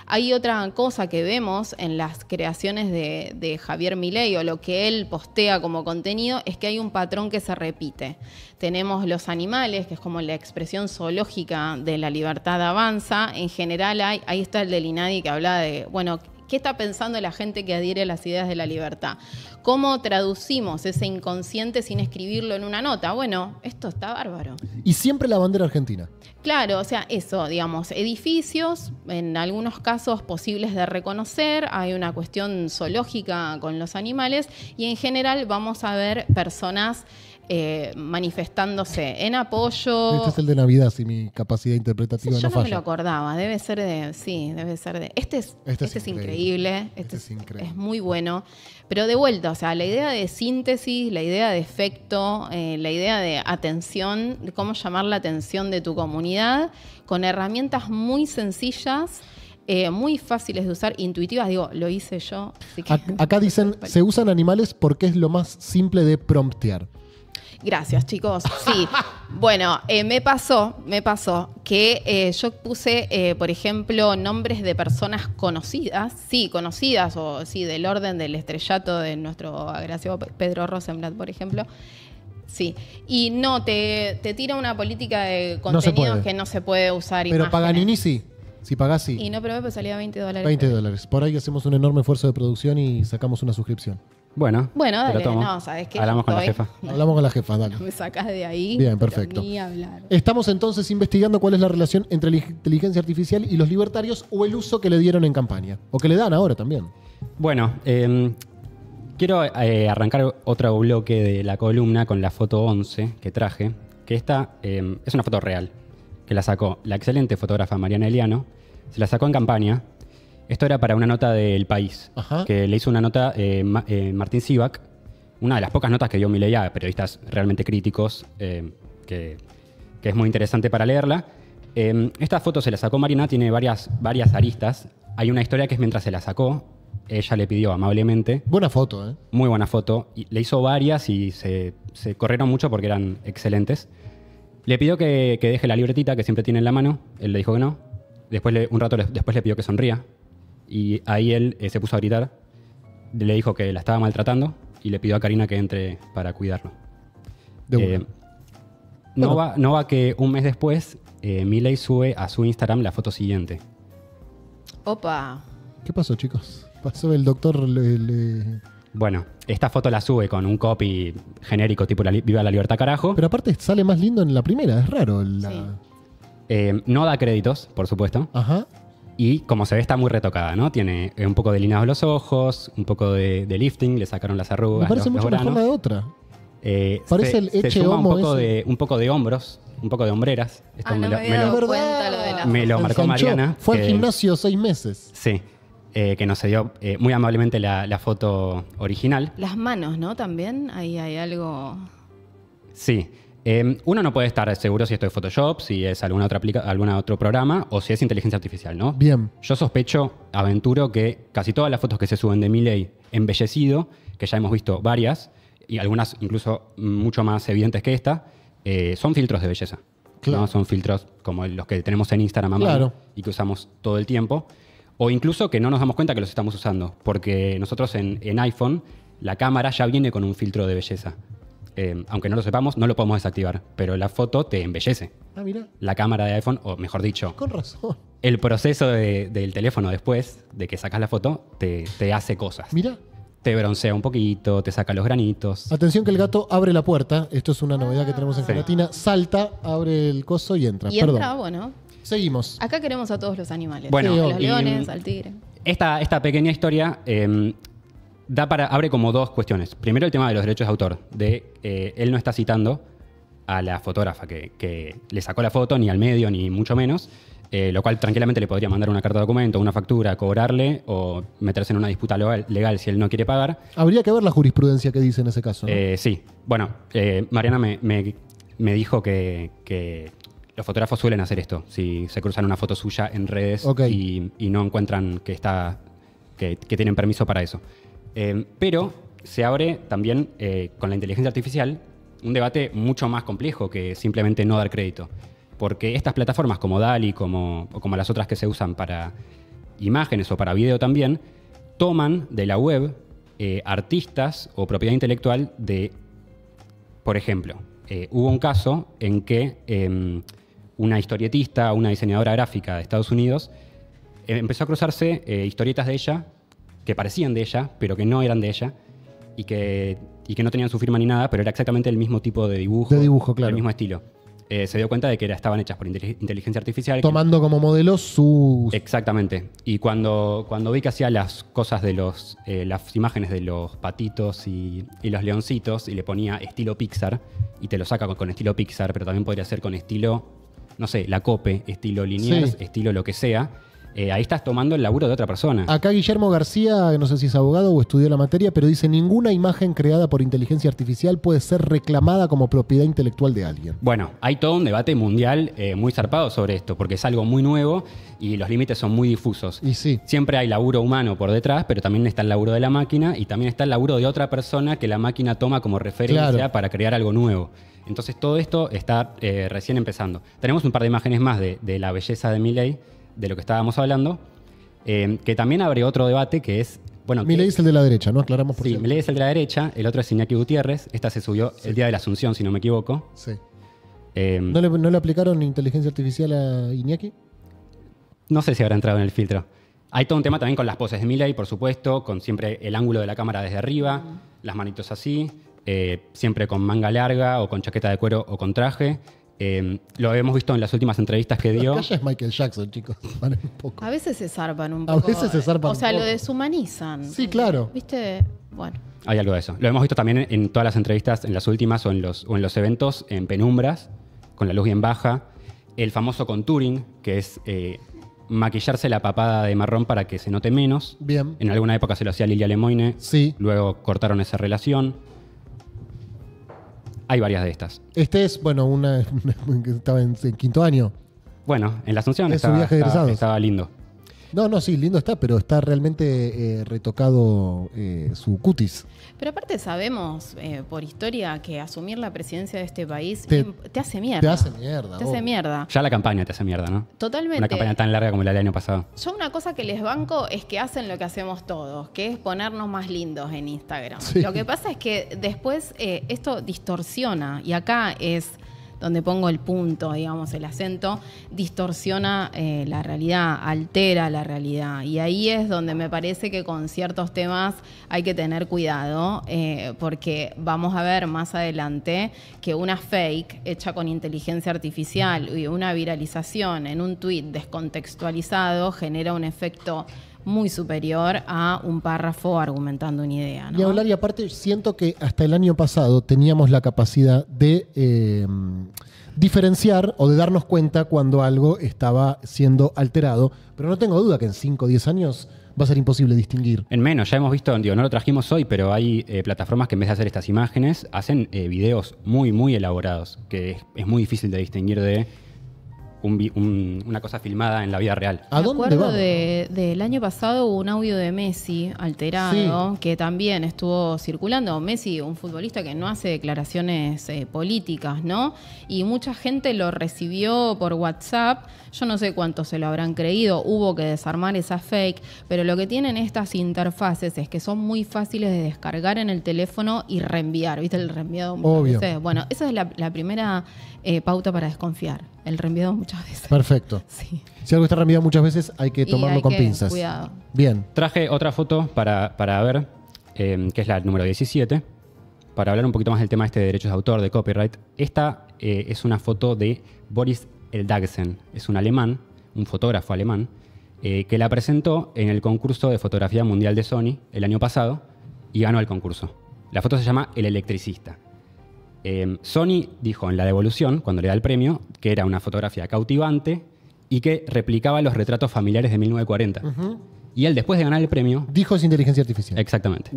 hay otra cosa que vemos en las creaciones de, Javier Milei o lo que él postea como contenido es que hay un patrón que se repite. Tenemos los animales, que es como la expresión zoológica de la libertad avanza. En general hay, ahí está el del INADI que habla de, bueno, ¿Qué está pensando la gente que adhiere a las ideas de la libertad? ¿Cómo traducimos ese inconsciente sin escribirlo en una nota? Bueno, esto está bárbaro. Y siempre la bandera argentina. Claro, o sea, eso, digamos, edificios, en algunos casos posibles de reconocer, hay una cuestión zoológica con los animales y en general vamos a ver personas eh, manifestándose en apoyo. Este es el de Navidad, si mi capacidad interpretativa sí, yo no, me lo acordaba, debe ser de, sí, debe ser de. Este es, este este es, increíble. Este, este es, muy bueno. Pero de vuelta, o sea, la idea de síntesis, la idea de efecto, eh, la idea de atención, de cómo llamar la atención de tu comunidad, con herramientas muy sencillas. Eh, muy fáciles de usar, intuitivas, digo, lo hice yo. Acá dicen, se usan animales porque es lo más simple de promptear. Gracias, chicos. Sí. bueno, eh, me pasó, me pasó que eh, yo puse, eh, por ejemplo, nombres de personas conocidas, sí, conocidas o sí, del orden del estrellato de nuestro agraciado Pedro Rosenblatt, por ejemplo. Sí, y no, te, tira una política de contenidos que no se puede usar. Pero pagan Paganini sí. Si pagás, sí. Y no probé, pues salía 20 dólares. 20 dólares. Por ahí hacemos un enorme esfuerzo de producción y sacamos una suscripción. Bueno, sabes hablamos con la jefa. Hablamos con la jefa, dale. Me sacas de ahí. Bien, perfecto. Estamos entonces investigando cuál es la relación entre la inteligencia artificial y los libertarios o el uso que le dieron en campaña o que le dan ahora también. Bueno, em, quiero eh, arrancar otro bloque de la columna con la foto 11 que traje, que esta em, es una foto real que la sacó la excelente fotógrafa Mariana Eliano. Se la sacó en campaña esto era para una nota del país, que le hizo una nota eh, eh, Martín Sivak, una de las pocas notas que dio leía a periodistas realmente críticos, eh, que, es muy interesante para leerla. Em, esta foto se la sacó Marina, tiene varias, varias aristas. Hay una historia que es mientras se la sacó, ella le pidió amablemente. Buena foto, ¿eh? Muy buena foto. le hizo varias y se, se, corrieron mucho porque eran excelentes. Le pidió que, deje la libretita que siempre tiene en la mano. Él le dijo que no. Después un rato después le pidió que sonría. Y ahí él eh, se puso a gritar, le dijo que la estaba maltratando y le pidió a Karina que entre para cuidarlo. Eh, no, va, no va que un mes después, eh, Miley sube a su Instagram la foto siguiente. Opa. ¿Qué pasó, chicos? Pasó el doctor. Bueno, esta foto la sube con un copy genérico tipo Viva la Libertad, carajo. Pero aparte sale más lindo en la primera, es raro. Eh, no da créditos, por supuesto. Ajá. Y como se ve, está muy retocada, ¿no? Tiene eh, un poco de delineado los ojos, un poco de, lifting, le sacaron las arrugas. Me parece mucho de otra. Eh, parece el un poco, de, un poco de hombros, un poco de hombreras. Ah, me, lo, me, marcó Mariana. Fue al gimnasio seis meses. Sí. Eh, que nos se dio muy amablemente la, la, foto original. Las manos, ¿no? También ahí hay algo. Sí. Em, uno no puede estar seguro si esto es Photoshop, si es alguna otra otro programa o si es inteligencia artificial, ¿no? Bien. Yo sospecho, aventuro, que casi todas las fotos que se suben de Miley embellecido, que ya hemos visto varias, y algunas incluso mucho más evidentes que esta, eh, son filtros de belleza. Son filtros como los que tenemos en Instagram y que usamos todo el tiempo. O incluso que no nos damos cuenta que los estamos usando, porque nosotros en iPhone la cámara ya viene con un filtro de belleza. Eh, aunque no lo sepamos, no lo podemos desactivar, pero la foto te embellece. Ah, mira. La cámara de iPhone, o mejor dicho, con razón. El proceso del teléfono después de que sacas la foto te, hace cosas. Mira. Te broncea un poquito, te saca los granitos. Atención que el gato abre la puerta. Esto es una novedad que tenemos en sí. Salta, abre el coso y entra. Y entra, bueno. Seguimos. Acá queremos a todos los animales. Bueno, los leones, al tigre. Esta, pequeña historia em, para, abre como dos cuestiones. Primero el tema de los derechos de autor, de eh, él no está citando a la fotógrafa que, le sacó la foto, ni al medio, ni mucho menos, eh, lo cual tranquilamente le podría mandar una carta de documento, una factura, cobrarle o meterse en una disputa legal, si él no quiere pagar. Habría que ver la jurisprudencia que dice en ese caso. Eh, sí, bueno, Mariana me, dijo que, que los fotógrafos suelen hacer esto, si se cruzan una foto suya en redes y, no encuentran que está que tienen permiso para eso. Eh, pero se abre también eh, con la inteligencia artificial un debate mucho más complejo que simplemente no dar crédito. Porque estas plataformas como DALI como, o como las otras que se usan para imágenes o para video también, toman de la web eh, artistas o propiedad intelectual de, por ejemplo, hubo un caso en que em, una historietista, una diseñadora gráfica de Estados Unidos, empezó a cruzarse historietas de ella que parecían de ella, pero que no eran de ella, y que, que no tenían su firma ni nada, pero era exactamente el mismo tipo de dibujo. De dibujo, claro. El mismo estilo. Eh, se dio cuenta de que estaban hechas por inteligencia artificial. Tomando como modelo sus... Exactamente. Y cuando, cuando vi que hacía las cosas de los, eh, las imágenes de los patitos y, los leoncitos y le ponía estilo Pixar y te lo saca con, estilo Pixar, pero también podría ser con estilo, no sé, la cope, estilo lineal, estilo lo que sea eh, ahí estás tomando el laburo de otra persona. Acá Guillermo García, no sé si es abogado o estudió la materia, pero dice, ninguna imagen creada por inteligencia artificial puede ser reclamada como propiedad intelectual de alguien. Bueno, hay todo un debate mundial eh, muy zarpado sobre esto, porque es algo muy nuevo y los límites son muy difusos. Y sí. Siempre hay laburo humano por detrás, pero también está el laburo de la máquina y también está el laburo de otra persona que la máquina toma como referencia para crear algo nuevo. Entonces todo esto está eh, recién empezando. Tenemos un par de imágenes más de, de la belleza de Miley de lo que estábamos hablando, eh, que también abre otro debate que es... Bueno, es el de la derecha, ¿no? Aclaramos por Sí, Milei es el de la derecha, el otro es Iñaki Gutiérrez, esta se subió el día de la Asunción, si no me equivoco. Sí. Eh, ¿No, le, aplicaron inteligencia artificial a Iñaki? No sé si habrá entrado en el filtro. Hay todo un tema también con las poses de y, por supuesto, con siempre el ángulo de la cámara desde arriba, las manitos así, eh, siempre con manga larga o con chaqueta de cuero o con traje. Em, lo hemos visto en las últimas entrevistas que dio. es Michael Jackson, chicos. A veces se zarpan un poco. Eh, o sea, lo deshumanizan. Sí, claro. ¿Viste? Bueno. Hay algo de eso. Lo hemos visto también en, todas las entrevistas, en las últimas o en los, eventos, en penumbras, con la luz bien baja. El famoso contouring, que es eh, maquillarse la papada de marrón para que se note menos. Bien. En alguna época se lo hacía Lilia Lemoine. Sí. Luego cortaron esa relación. Hay varias de estas. Este es, bueno, una, que estaba en, quinto año. Bueno, en la Asunción estaba, lindo. No, no, sí, lindo está, pero está realmente eh, retocado eh, su cutis. Pero aparte sabemos eh, por historia que asumir la presidencia de este país te, hace mierda. Te hace mierda. Te hace mierda. Ya la campaña te hace mierda, ¿no? Totalmente. Una campaña tan larga como la del año pasado. Yo una cosa que les banco es que hacen lo que hacemos todos, que es ponernos más lindos en Instagram. Lo que pasa es que después eh, esto distorsiona y acá es donde pongo el punto, digamos, el acento, distorsiona eh, la realidad, altera la realidad. Y ahí es donde me parece que con ciertos temas hay que tener cuidado, eh, porque vamos a ver más adelante que una fake hecha con inteligencia artificial y una viralización en un tuit descontextualizado genera un efecto muy superior a un párrafo argumentando una idea. Y hablar, y aparte siento que hasta el año pasado teníamos la capacidad de eh, diferenciar o de darnos cuenta cuando algo estaba siendo alterado, pero no tengo duda que en 5 o 10 años va a ser imposible distinguir. En menos, ya hemos visto, digo, no lo trajimos hoy, pero hay eh, plataformas que en vez de hacer estas imágenes, hacen eh, videos muy, muy elaborados, que es, muy difícil de distinguir de una cosa filmada en la vida real. Me acuerdo del de, año pasado hubo un audio de Messi alterado que también estuvo circulando. Messi, un futbolista que no hace declaraciones eh, políticas, ¿no? Y mucha gente lo recibió por WhatsApp. Yo no sé cuántos se lo habrán creído. Hubo que desarmar esa fake. Pero lo que tienen estas interfaces es que son muy fáciles de descargar en el teléfono y reenviar. ¿Viste el reenviado? Obvio. Bueno, esa es la primera eh, pauta para desconfiar. El reenviado muchas veces. Perfecto. Sí. Si algo está reenviado muchas veces, hay que tomarlo con pinzas. Bien. Traje otra foto para, ver, em, que es la número 17, para hablar un poquito más del tema este de derechos de autor, de copyright. Esta eh, es una foto de Boris Eldagsen. Es un alemán, un fotógrafo alemán, eh, que la presentó en el concurso de fotografía mundial de Sony el año pasado y ganó el concurso. La foto se llama El electricista. Em, Sony dijo en la devolución, cuando le da el premio, que era una fotografía cautivante y que replicaba los retratos familiares de 1940. Y él, después de ganar el premio. Dijo es inteligencia artificial. Exactamente.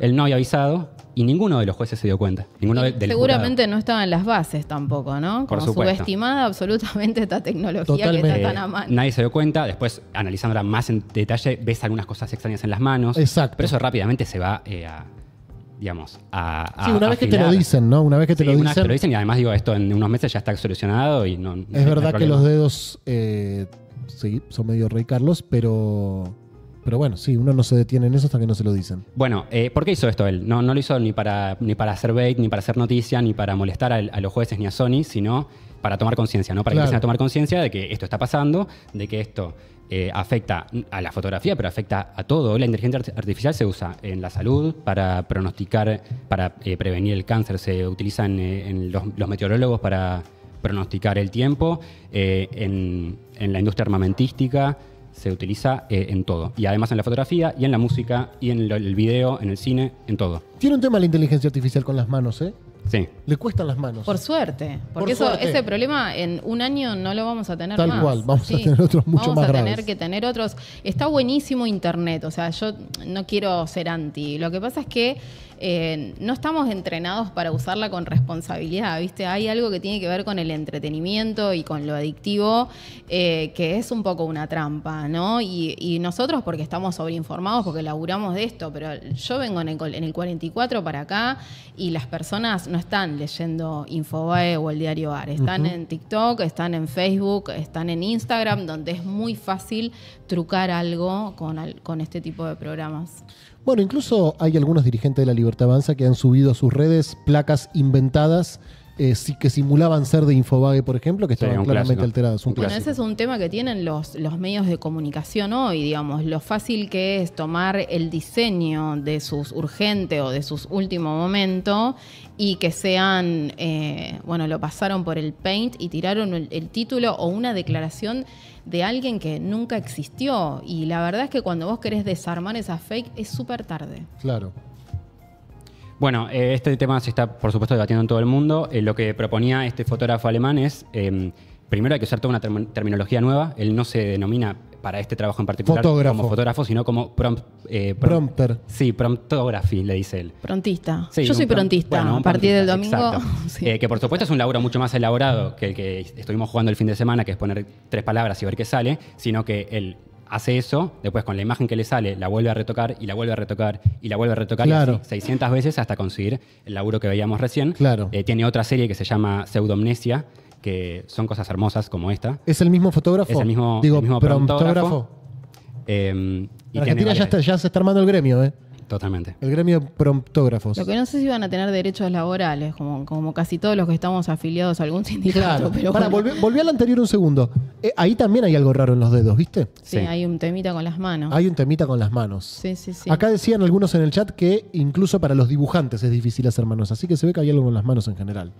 Él no había avisado y ninguno de los jueces se dio cuenta. Ninguno Seguramente no estaba en las bases tampoco, ¿no? Por supuesto. subestimada absolutamente esta tecnología que está tan a mano. nadie se dio cuenta. Después, analizándola más en detalle, ves algunas cosas extrañas en las manos. Exacto. Pero eso rápidamente se va eh, a digamos, a... sí, una vez que te lo dicen, ¿no? Una vez que te lo dicen. y además digo, esto en unos meses ya está solucionado y no... es verdad que los dedos, eh, sí, son medio rey Carlos, pero... Pero bueno, sí, uno no se detiene en eso hasta que no se lo dicen. Bueno, eh, ¿por qué hizo esto él? No, no lo hizo ni para, ni para hacer bait, ni para hacer noticia, ni para molestar a, los jueces ni a Sony, sino para tomar conciencia, ¿no? Para que empiecen a tomar conciencia de que esto está pasando, de que esto eh, afecta a la fotografía, pero afecta a todo. La inteligencia artificial se usa en la salud para pronosticar, para eh, prevenir el cáncer, se utiliza eh, en los, meteorólogos para pronosticar el tiempo, en, en, la industria armamentística se utiliza en todo. Y además en la fotografía, y en la música, y en el video, en el cine, en todo. Tiene un tema la inteligencia artificial con las manos, ¿eh? Le cuestan las manos. Por suerte, porque eso, ese problema en un año no lo vamos a tener Tal más. cual, vamos a tener otros mucho vamos más Vamos a tener que tener otros. Está buenísimo Internet, o sea, yo no quiero ser anti. Lo que pasa es que eh, no estamos entrenados para usarla con responsabilidad, ¿viste? Hay algo que tiene que ver con el entretenimiento y con lo adictivo, eh, que es un poco una trampa, ¿no? Y, nosotros porque estamos sobreinformados, porque laburamos de esto, pero yo vengo en el, 44 para acá y las personas no están leyendo Infobae o el diario AR, están en TikTok, están en Facebook, están en Instagram, donde es muy fácil trucar algo con este tipo de programas. Bueno, incluso hay algunos dirigentes de la Libertad Avanza que han subido a sus redes placas inventadas eh, que simulaban ser de Infobae, por ejemplo, que estaban claramente alteradas. bueno, ese es un tema que tienen los, los medios de comunicación hoy, digamos, lo fácil que es tomar el diseño de sus urgentes o de sus último momento y que sean, eh, bueno, lo pasaron por el paint y tiraron el, título o una declaración de alguien que nunca existió. Y la verdad es que cuando vos querés desarmar esa fake es súper tarde. Claro. Bueno, eh, este tema se está, por supuesto, debatiendo en todo el mundo. Eh, lo que proponía este fotógrafo alemán es em, primero hay que usar toda una terminología nueva. Él no se denomina para este trabajo en particular como fotógrafo, sino como eh, prompt, prompter. Sí, promptography, le dice él. Prontista. Yo soy prontista bueno, a partir del domingo. Eh, que por supuesto es un laburo mucho más elaborado que el que estuvimos jugando el fin de semana, que es poner tres palabras y ver qué sale, sino que él hace eso, después con la imagen que le sale, la vuelve a retocar y la vuelve a retocar y la vuelve a retocar y 600 veces hasta conseguir el laburo que veíamos recién. Eh, tiene otra serie que se llama Pseudomnesia, que son cosas hermosas como esta. ¿Es el mismo fotógrafo? Es el mismo, promptógrafo. Em, y Argentina ya, ya se está armando el gremio, ¿eh? Totalmente. El gremio promptógrafos. Lo que no sé si van a tener derechos laborales, como, como casi todos los que estamos afiliados a algún sindicato. Pero Para, volví, a al anterior un segundo. Eh, ahí también hay algo raro en los dedos, ¿viste? Sí, hay un temita con las manos. Hay un temita con las manos. Sí, sí, sí. Acá decían algunos en el chat que incluso para los dibujantes es difícil hacer manos, así que se ve que hay algo con las manos en general.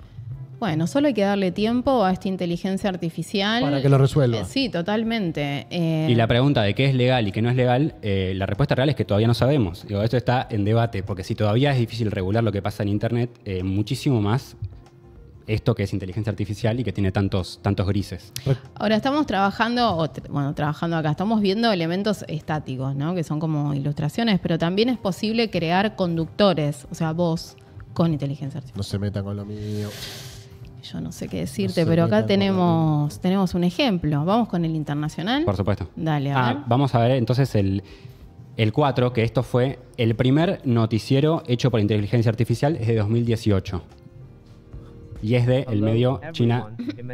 Bueno, solo hay que darle tiempo a esta inteligencia artificial. Para que lo resuelva. Eh, sí, totalmente. Eh, y la pregunta de qué es legal y qué no es legal, eh, la respuesta real es que todavía no sabemos. esto está en debate, porque si todavía es difícil regular lo que pasa en Internet, muchísimo más esto que es inteligencia artificial y que tiene tantos, tantos grises. Ahora estamos trabajando, bueno, trabajando acá, estamos viendo elementos estáticos, ¿no? Que son como ilustraciones, pero también es posible crear conductores, o sea, vos, con inteligencia artificial. No se meta con lo mío yo no sé qué decirte, pero acá tenemos, tenemos un ejemplo. Vamos con el internacional. Por supuesto. Dale, a ah, Vamos a ver entonces el, 4, que esto fue el primer noticiero hecho por inteligencia artificial desde 2018 y es de el medio China.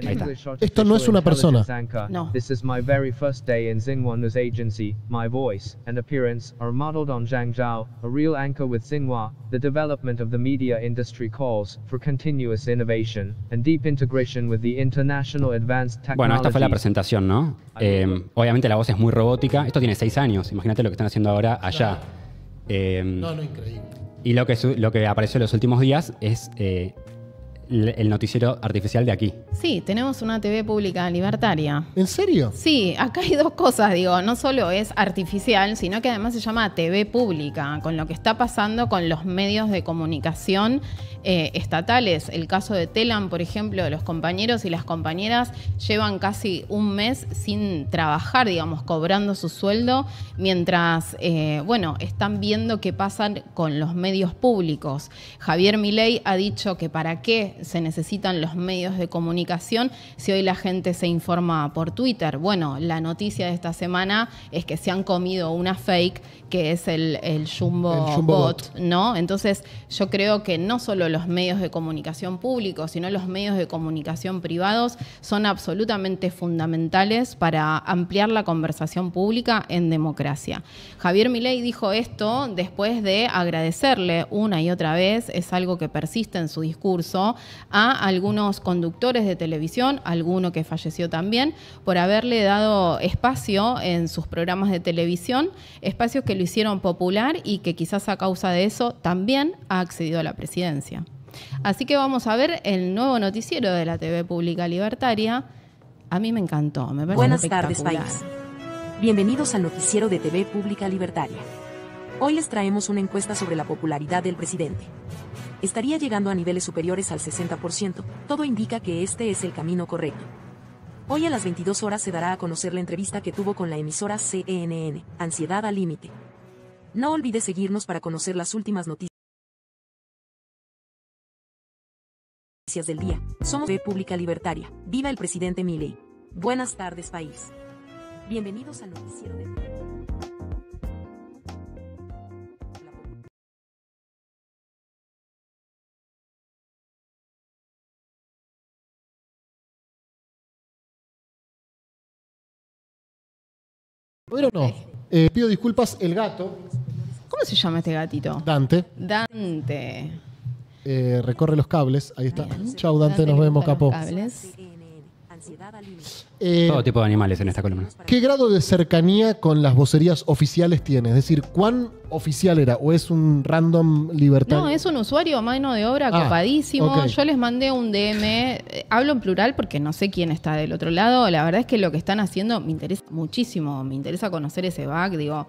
Ahí está. Esto no es una persona. No. This is my very first day in Xinhua Agency. My voice and appearance are modeled on Zhang Zhao, a real anchor with Xinhua. The development of the media industry calls for continuous innovation and deep integration with the international advanced technology. Bueno, esta fue la presentación, ¿no? Eh, obviamente la voz es muy robótica. Esto tiene seis años. Imagínate lo que están haciendo ahora allá. Eh, no, no, increíble. Y lo que, lo que apareció en los últimos días es eh, el noticiero artificial de aquí. Sí, tenemos una TV pública libertaria. ¿En serio? Sí, acá hay dos cosas, digo, no solo es artificial, sino que además se llama TV pública, con lo que está pasando con los medios de comunicación eh, estatales. El caso de Telam, por ejemplo, los compañeros y las compañeras llevan casi un mes sin trabajar, digamos, cobrando su sueldo, mientras, eh, bueno, están viendo qué pasan con los medios públicos. Javier Milei ha dicho que para qué se necesitan los medios de comunicación si hoy la gente se informa por Twitter? Bueno, la noticia de esta semana es que se han comido una fake que es el, el Jumbo, bot, ¿no? Entonces yo creo que no solo los medios de comunicación públicos, sino los medios de comunicación privados son absolutamente fundamentales para ampliar la conversación pública en democracia. Javier Milei dijo esto después de agradecerle una y otra vez, es algo que persiste en su discurso, a algunos conductores de televisión, alguno que falleció también, por haberle dado espacio en sus programas de televisión, espacios que lo hicieron popular y que quizás a causa de eso también ha accedido a la presidencia. Así que vamos a ver el nuevo noticiero de la TV Pública Libertaria. A mí me encantó, me parece Buenas tardes, país. Bienvenidos al noticiero de TV Pública Libertaria. Hoy les traemos una encuesta sobre la popularidad del presidente estaría llegando a niveles superiores al 60%, todo indica que este es el camino correcto. Hoy a las 22 horas se dará a conocer la entrevista que tuvo con la emisora CNN, Ansiedad al Límite. No olvides seguirnos para conocer las últimas noticias del día. Somos República Libertaria. Viva el presidente Milei. Buenas tardes, país. Bienvenidos al noticiero de... ¿Pero no? Eh, pido disculpas, el gato. ¿Cómo se llama este gatito? Dante. Dante. Eh, recorre los cables, ahí está. Chao Dante. Chau Dante, nos vemos, capó. Eh, Todo tipo de animales en esta columna. ¿Qué grado de cercanía con las vocerías oficiales tiene? Es decir, ¿cuán oficial era? ¿O es un random libertario? No, es un usuario a mano de obra ah, capadísimo. Yo les mandé un DM. Eh, hablo en plural porque no sé quién está del otro lado. La verdad es que lo que están haciendo me interesa muchísimo. Me interesa conocer ese back. Digo,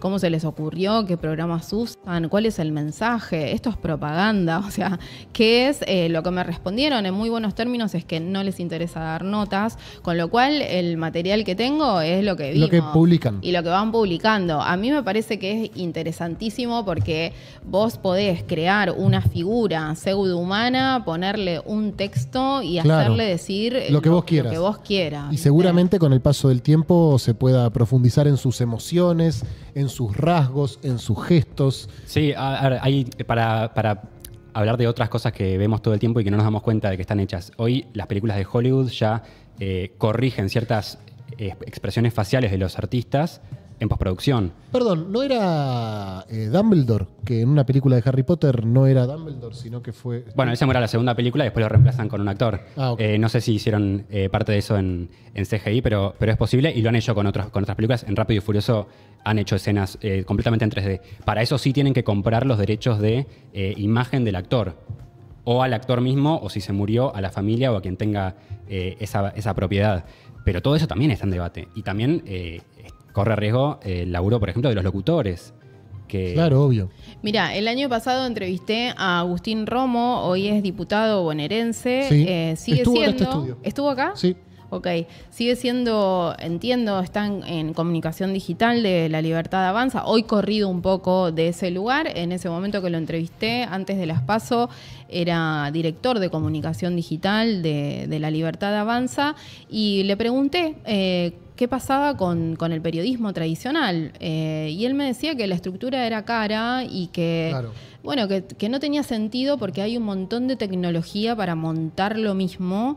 cómo se les ocurrió, qué programas usan, cuál es el mensaje, esto es propaganda, o sea, ¿qué es? Eh, lo que me respondieron en muy buenos términos es que no les interesa dar notas, con lo cual el material que tengo es lo que vimos. Lo que publican. Y lo que van publicando. A mí me parece que es interesantísimo porque vos podés crear una figura pseudohumana, ponerle un texto y hacerle decir lo que, vos quieras. Y seguramente con el paso del tiempo se pueda profundizar en sus emociones, en sus rasgos, en sus gestos. Sí, para, hablar de otras cosas que vemos todo el tiempo y que no nos damos cuenta de que están hechas. Hoy las películas de Hollywood ya eh, corrigen ciertas eh, expresiones faciales de los artistas en postproducción. Perdón, ¿no era eh, Dumbledore? Que en una película de Harry Potter no era Dumbledore, sino que fue. Bueno, esa era la segunda película y después lo reemplazan con un actor. Ah, eh, no sé si hicieron eh, parte de eso en, CGI, pero, pero es posible y lo han hecho con, con otras películas. En Rápido y Furioso han hecho escenas completamente en 3D. Para eso sí tienen que comprar los derechos de imagen del actor. O al actor mismo, o si se murió, a la familia o a quien tenga esa, propiedad. Pero todo eso también está en debate. Y también corre riesgo el laburo, por ejemplo, de los locutores. Que... Claro, obvio. Mira, el año pasado entrevisté a Agustín Romo, hoy es diputado bonaerense. Eh, sigue estuvo este siendo. ¿Estuvo acá? Sí. Ok, sigue siendo, entiendo, está en comunicación digital de La Libertad Avanza, hoy corrido un poco de ese lugar, en ese momento que lo entrevisté, antes de las PASO, era director de comunicación digital de, La Libertad Avanza y le pregunté eh, qué pasaba con, el periodismo tradicional. Eh, y él me decía que la estructura era cara y que, bueno, que, no tenía sentido porque hay un montón de tecnología para montar lo mismo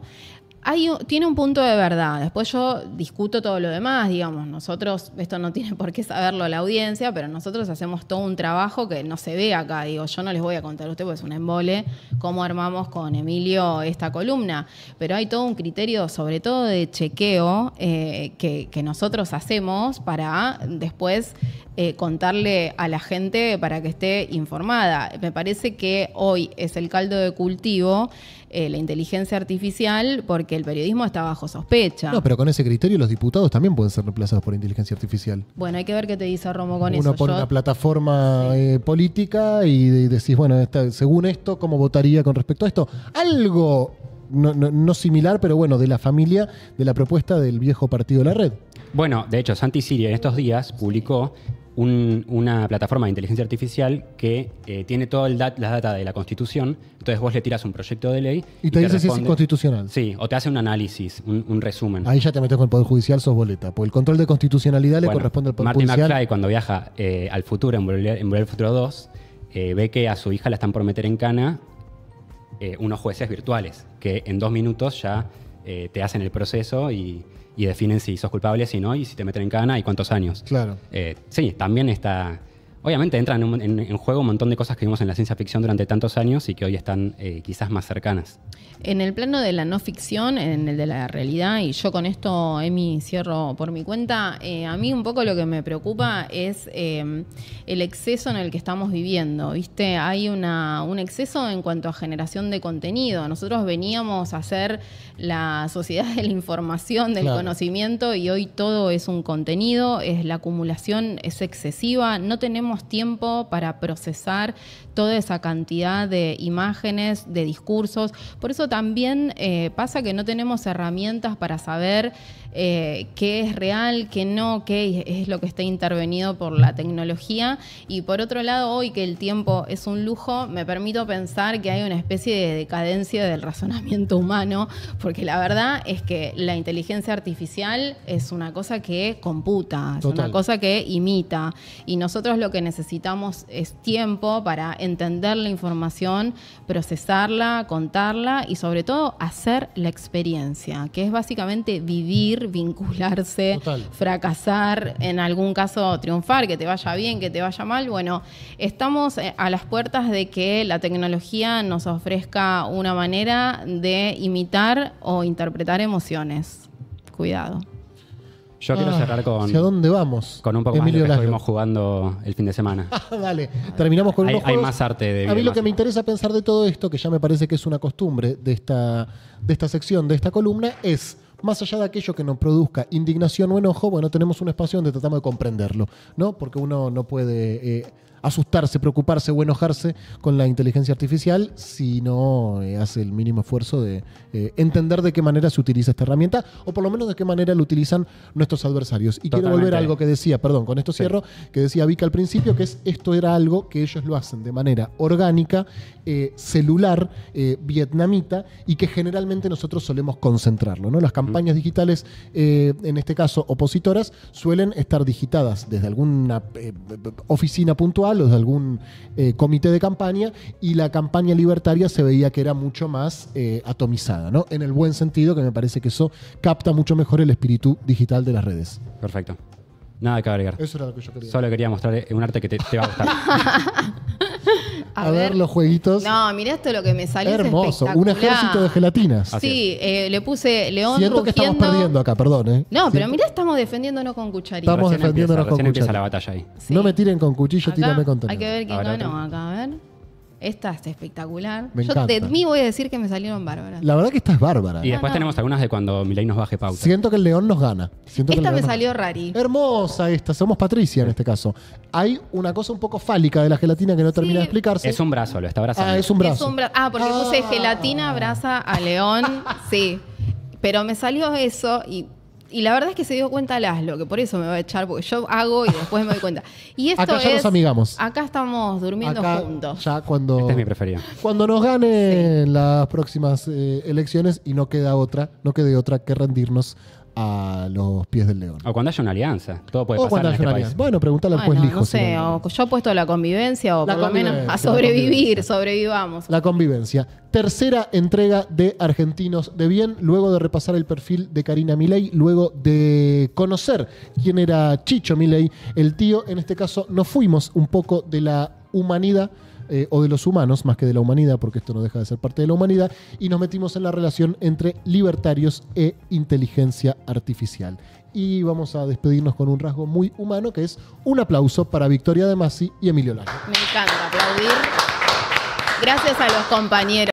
hay, tiene un punto de verdad. Después yo discuto todo lo demás, digamos. Nosotros, esto no tiene por qué saberlo la audiencia, pero nosotros hacemos todo un trabajo que no se ve acá. Digo, yo no les voy a contar a ustedes, porque es un embole, cómo armamos con Emilio esta columna. Pero hay todo un criterio, sobre todo de chequeo, eh, que, nosotros hacemos para después eh, contarle a la gente para que esté informada. Me parece que hoy es el caldo de cultivo eh, la inteligencia artificial porque el periodismo está bajo sospecha. No, pero con ese criterio los diputados también pueden ser reemplazados por inteligencia artificial. Bueno, hay que ver qué te dice Romo con eso. Uno pone una plataforma eh, política y, decís, bueno, según esto, ¿cómo votaría con respecto a esto? Algo no, similar, pero bueno, de la familia de la propuesta del viejo partido de La Red. Bueno, de hecho, Santi Siria en estos días publicó una plataforma de inteligencia artificial que eh, tiene toda la data de la Constitución, entonces vos le tiras un proyecto de ley. Y, te, dice si es inconstitucional. Sí, o te hace un análisis, un, resumen. Ahí ya te metes con el Poder Judicial, sos boleta. Porque el control de constitucionalidad le corresponde al Poder Judicial. Martin McFly, cuando viaja eh, al futuro, en Volver, Futuro 2, eh, ve que a su hija la están por meter en cana unos jueces virtuales, que en dos minutos ya te hacen el proceso y y definen si sos culpable, si no, y si te meten en cana y cuántos años. Claro. Eh, sí, también está. Obviamente entran en, juego un montón de cosas que vimos en la ciencia ficción durante tantos años y que hoy están eh, quizás más cercanas. En el plano de la no ficción, en el de la realidad, y yo con esto, Emi, cierro por mi cuenta, eh, a mí un poco lo que me preocupa es em, el exceso en el que estamos viviendo, ¿viste? Hay un exceso en cuanto a generación de contenido. Nosotros veníamos a ser la sociedad de la información, del conocimiento, y hoy todo es un contenido, es la acumulación es excesiva, no tenemos tiempo para procesar toda esa cantidad de imágenes, de discursos. Por eso también eh, pasa que no tenemos herramientas para saber eh, qué es real, qué no, qué es lo que está intervenido por la tecnología. Y por otro lado, hoy que el tiempo es un lujo, me permito pensar que hay una especie de decadencia del razonamiento humano, porque la verdad es que la inteligencia artificial es una cosa que computa, es una cosa que imita. Y nosotros lo que necesitamos es tiempo para entender la información, procesarla, contarla y sobre todo hacer la experiencia, que es básicamente vivir vincularse, fracasar, en algún caso triunfar, que te vaya bien, que te vaya mal. Bueno, estamos eh, a las puertas de que la tecnología nos ofrezca una manera de imitar o interpretar emociones. Cuidado. Yo quiero ah. cerrar con. ¿Hacia dónde vamos? Con un poco de que jugando el fin de semana. Ah, dale, terminamos con un. hay más arte de A mí lo que me interesa pensar de todo esto, que ya me parece que es una costumbre de esta, de esta sección, de esta columna, es más allá de aquello que nos produzca indignación o enojo, bueno, tenemos un espacio donde tratamos de comprenderlo, ¿no? Porque uno no puede... Eh, asustarse, preocuparse o enojarse con la inteligencia artificial si no eh, hace el mínimo esfuerzo de eh, entender de qué manera se utiliza esta herramienta o por lo menos de qué manera lo utilizan nuestros adversarios. Y quiero volver a algo que decía, perdón, con esto cierro, que decía Vika al principio, que es esto era algo que ellos lo hacen de manera orgánica, eh, celular, vietnamita y que generalmente nosotros solemos concentrarlo. ¿no? Las campañas digitales, en este caso opositoras, suelen estar digitadas desde alguna oficina puntual los de algún eh, comité de campaña, y la campaña libertaria se veía que era mucho más eh, atomizada, ¿no? En el buen sentido, que me parece que eso capta mucho mejor el espíritu digital de las redes. Perfecto. Nada que agregar. Eso era lo que yo quería. Solo quería mostrar eh, un arte que te va a gustar. a, ver. los jueguitos. No, mirá esto lo que me salió. Hermoso, un ejército de gelatinas. Sí, eh, le puse León Siento que estamos perdiendo acá, perdón. ¿eh? No, pero mirá, estamos defendiéndonos con cucharitas. Estamos defendiéndonos con cucharitas. la batalla ahí. No me tiren con cuchillo, tírame con tenedor. Hay que ver quién ganó acá, a ver. Esta está espectacular. Yo de mí voy a decir que me salieron bárbaras. La verdad que esta es bárbara. Y después tenemos algunas de cuando Milay nos baje pauta. Siento que el león nos gana. Siento Esta me salió rari. Hermosa esta, somos Patricia en este caso. Hay una cosa un poco fálica de la gelatina que no termina de explicarse. Es un brazo, lo está abrazando. Ah, es un brazo. ah, porque puse ah. gelatina, abraza a león. Sí. Pero me salió eso y y la verdad es que se dio cuenta Laszlo, que por eso me va a echar, porque yo hago y después me doy cuenta. Y esto acá ya nos amigamos. Acá estamos durmiendo juntos. Ya cuando, es mi preferida. cuando nos gane las próximas eh, elecciones y no queda otra, no quede otra que rendirnos a los pies del león. O cuando haya una alianza. Todo puede pasar este Bueno, pregúntale al ah, juez Lijo. no sé, yo apuesto a la convivencia o a sobrevivir, sobrevivamos. La convivencia. Tercera entrega de Argentinos de Bien, luego de repasar el perfil de Karina Milei, luego de conocer quién era Chicho Milei, el tío. En este caso nos fuimos un poco de la humanidad eh, o de los humanos, más que de la humanidad, porque esto no deja de ser parte de la humanidad, y nos metimos en la relación entre libertarios e inteligencia artificial. Y vamos a despedirnos con un rasgo muy humano, que es un aplauso para Victoria De Masi y Emilio Lange. Me encanta aplaudir. Gracias a los compañeros.